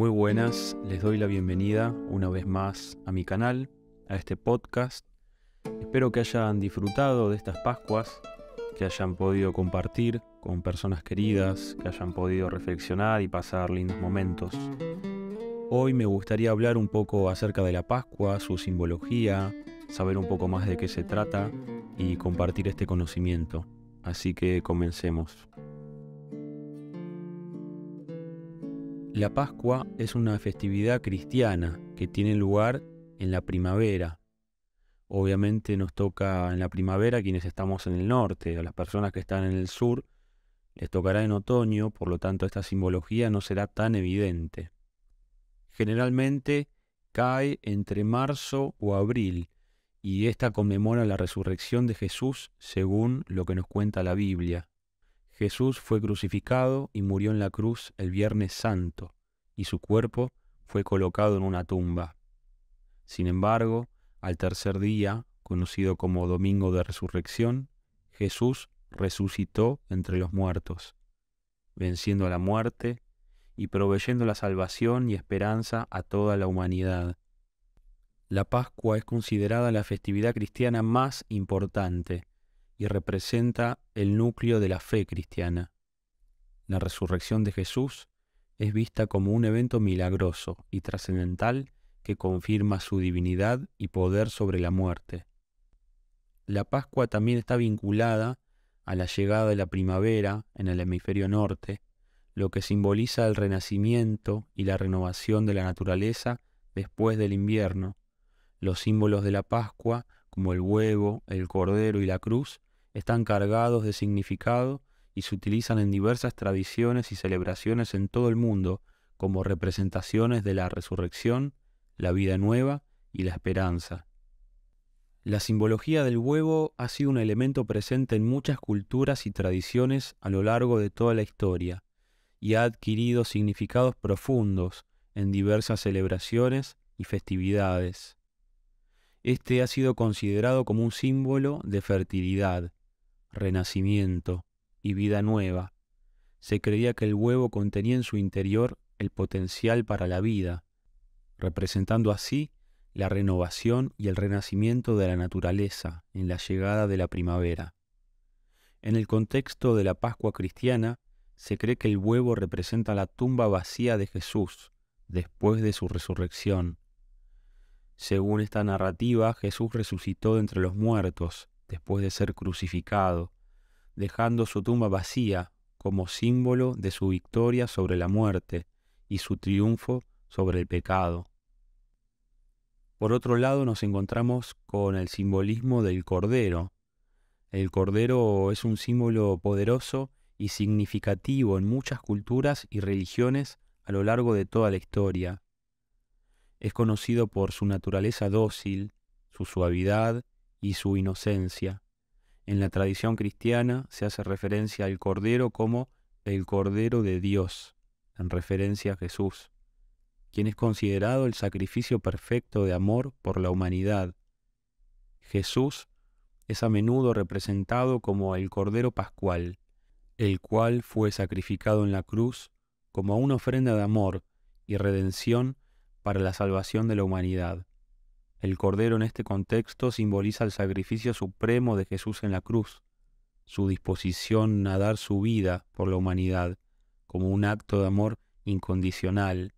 Muy buenas, les doy la bienvenida una vez más a mi canal, a este podcast. Espero que hayan disfrutado de estas Pascuas, que hayan podido compartir con personas queridas, que hayan podido reflexionar y pasar lindos momentos. Hoy me gustaría hablar un poco acerca de la Pascua, su simbología, saber un poco más de qué se trata y compartir este conocimiento. Así que comencemos. La Pascua es una festividad cristiana que tiene lugar en la primavera. Obviamente nos toca en la primavera quienes estamos en el norte, a las personas que están en el sur les tocará en otoño, por lo tanto esta simbología no será tan evidente. Generalmente cae entre marzo o abril y esta conmemora la resurrección de Jesús según lo que nos cuenta la Biblia. Jesús fue crucificado y murió en la cruz el Viernes Santo, y su cuerpo fue colocado en una tumba. Sin embargo, al tercer día, conocido como Domingo de Resurrección, Jesús resucitó entre los muertos, venciendo a la muerte y proveyendo la salvación y esperanza a toda la humanidad. La Pascua es considerada la festividad cristiana más importante y representa el núcleo de la fe cristiana. La resurrección de Jesús es vista como un evento milagroso y trascendental que confirma su divinidad y poder sobre la muerte. La Pascua también está vinculada a la llegada de la primavera en el hemisferio norte, lo que simboliza el renacimiento y la renovación de la naturaleza después del invierno. Los símbolos de la Pascua, como el huevo, el cordero y la cruz, están cargados de significado y se utilizan en diversas tradiciones y celebraciones en todo el mundo como representaciones de la resurrección, la vida nueva y la esperanza. La simbología del huevo ha sido un elemento presente en muchas culturas y tradiciones a lo largo de toda la historia y ha adquirido significados profundos en diversas celebraciones y festividades. Este ha sido considerado como un símbolo de fertilidad, renacimiento y vida nueva, se creía que el huevo contenía en su interior el potencial para la vida, representando así la renovación y el renacimiento de la naturaleza en la llegada de la primavera. En el contexto de la Pascua cristiana, se cree que el huevo representa la tumba vacía de Jesús después de su resurrección. Según esta narrativa, Jesús resucitó de entre los muertos, después de ser crucificado, dejando su tumba vacía como símbolo de su victoria sobre la muerte y su triunfo sobre el pecado. Por otro lado nos encontramos con el simbolismo del cordero. El cordero es un símbolo poderoso y significativo en muchas culturas y religiones a lo largo de toda la historia. Es conocido por su naturaleza dócil, su suavidad y su inocencia. En la tradición cristiana se hace referencia al Cordero como el Cordero de Dios, en referencia a Jesús, quien es considerado el sacrificio perfecto de amor por la humanidad. Jesús es a menudo representado como el Cordero Pascual, el cual fue sacrificado en la cruz como una ofrenda de amor y redención para la salvación de la humanidad. El Cordero en este contexto simboliza el sacrificio supremo de Jesús en la cruz, su disposición a dar su vida por la humanidad como un acto de amor incondicional.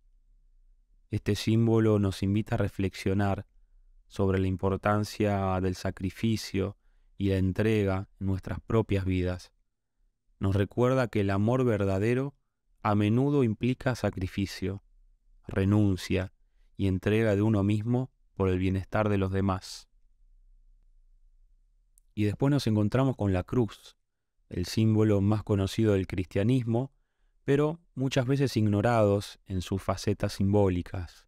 Este símbolo nos invita a reflexionar sobre la importancia del sacrificio y la entrega en nuestras propias vidas. Nos recuerda que el amor verdadero a menudo implica sacrificio, renuncia y entrega de uno mismo por el bienestar de los demás. Y después nos encontramos con la cruz, el símbolo más conocido del cristianismo, pero muchas veces ignorados en sus facetas simbólicas.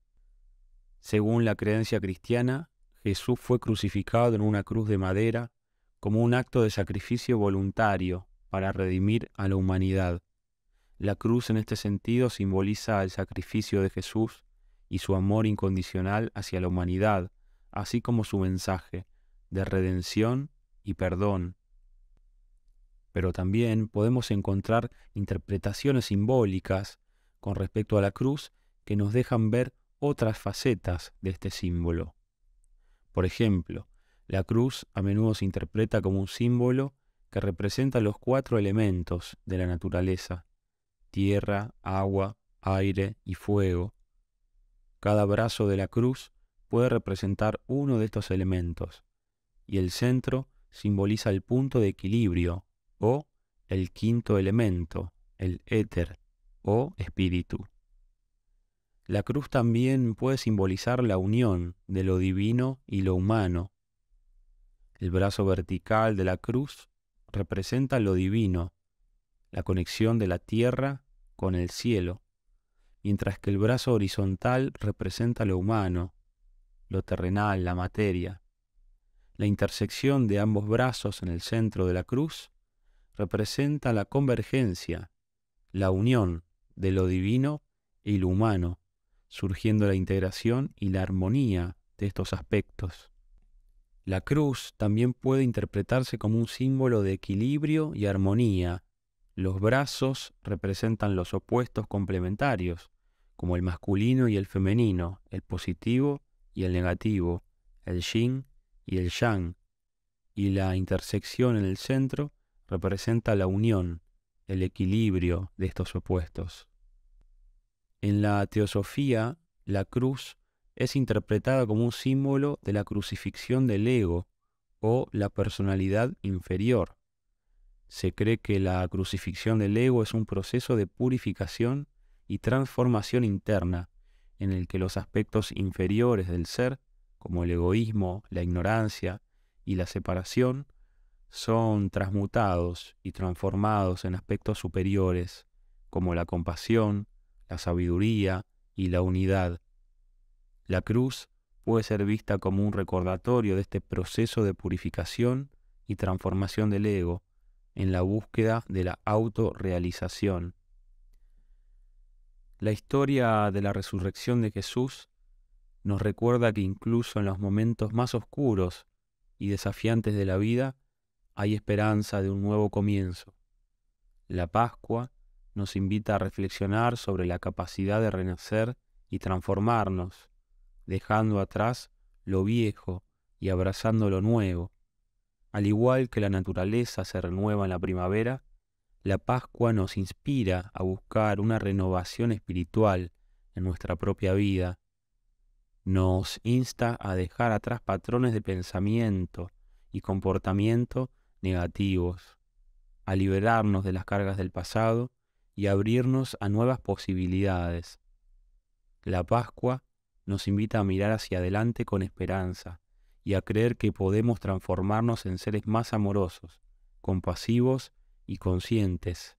Según la creencia cristiana, Jesús fue crucificado en una cruz de madera como un acto de sacrificio voluntario para redimir a la humanidad. La cruz en este sentido simboliza el sacrificio de Jesús y su amor incondicional hacia la humanidad, así como su mensaje de redención y perdón. Pero también podemos encontrar interpretaciones simbólicas con respecto a la cruz que nos dejan ver otras facetas de este símbolo. Por ejemplo, la cruz a menudo se interpreta como un símbolo que representa los cuatro elementos de la naturaleza, tierra, agua, aire y fuego, cada brazo de la cruz puede representar uno de estos elementos, y el centro simboliza el punto de equilibrio o el quinto elemento, el éter o espíritu. La cruz también puede simbolizar la unión de lo divino y lo humano. El brazo vertical de la cruz representa lo divino, la conexión de la tierra con el cielo mientras que el brazo horizontal representa lo humano, lo terrenal, la materia. La intersección de ambos brazos en el centro de la cruz representa la convergencia, la unión de lo divino y lo humano, surgiendo la integración y la armonía de estos aspectos. La cruz también puede interpretarse como un símbolo de equilibrio y armonía. Los brazos representan los opuestos complementarios, como el masculino y el femenino, el positivo y el negativo, el yin y el yang, y la intersección en el centro representa la unión, el equilibrio de estos opuestos. En la teosofía, la cruz es interpretada como un símbolo de la crucifixión del ego o la personalidad inferior. Se cree que la crucifixión del ego es un proceso de purificación y transformación interna, en el que los aspectos inferiores del ser, como el egoísmo, la ignorancia y la separación, son transmutados y transformados en aspectos superiores, como la compasión, la sabiduría y la unidad. La cruz puede ser vista como un recordatorio de este proceso de purificación y transformación del ego en la búsqueda de la autorrealización. La historia de la resurrección de Jesús nos recuerda que incluso en los momentos más oscuros y desafiantes de la vida hay esperanza de un nuevo comienzo. La Pascua nos invita a reflexionar sobre la capacidad de renacer y transformarnos, dejando atrás lo viejo y abrazando lo nuevo. Al igual que la naturaleza se renueva en la primavera, la Pascua nos inspira a buscar una renovación espiritual en nuestra propia vida. Nos insta a dejar atrás patrones de pensamiento y comportamiento negativos, a liberarnos de las cargas del pasado y abrirnos a nuevas posibilidades. La Pascua nos invita a mirar hacia adelante con esperanza y a creer que podemos transformarnos en seres más amorosos, compasivos y conscientes.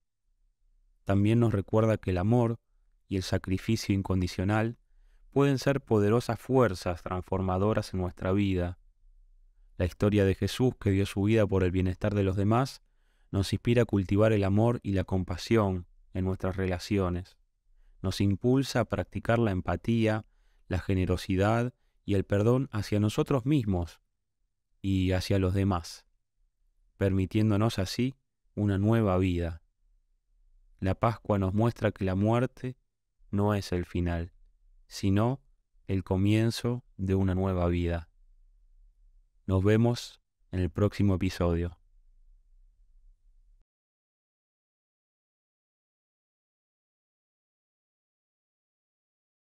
También nos recuerda que el amor y el sacrificio incondicional pueden ser poderosas fuerzas transformadoras en nuestra vida. La historia de Jesús que dio su vida por el bienestar de los demás nos inspira a cultivar el amor y la compasión en nuestras relaciones. Nos impulsa a practicar la empatía, la generosidad y el perdón hacia nosotros mismos y hacia los demás, permitiéndonos así una nueva vida. La Pascua nos muestra que la muerte no es el final, sino el comienzo de una nueva vida. Nos vemos en el próximo episodio.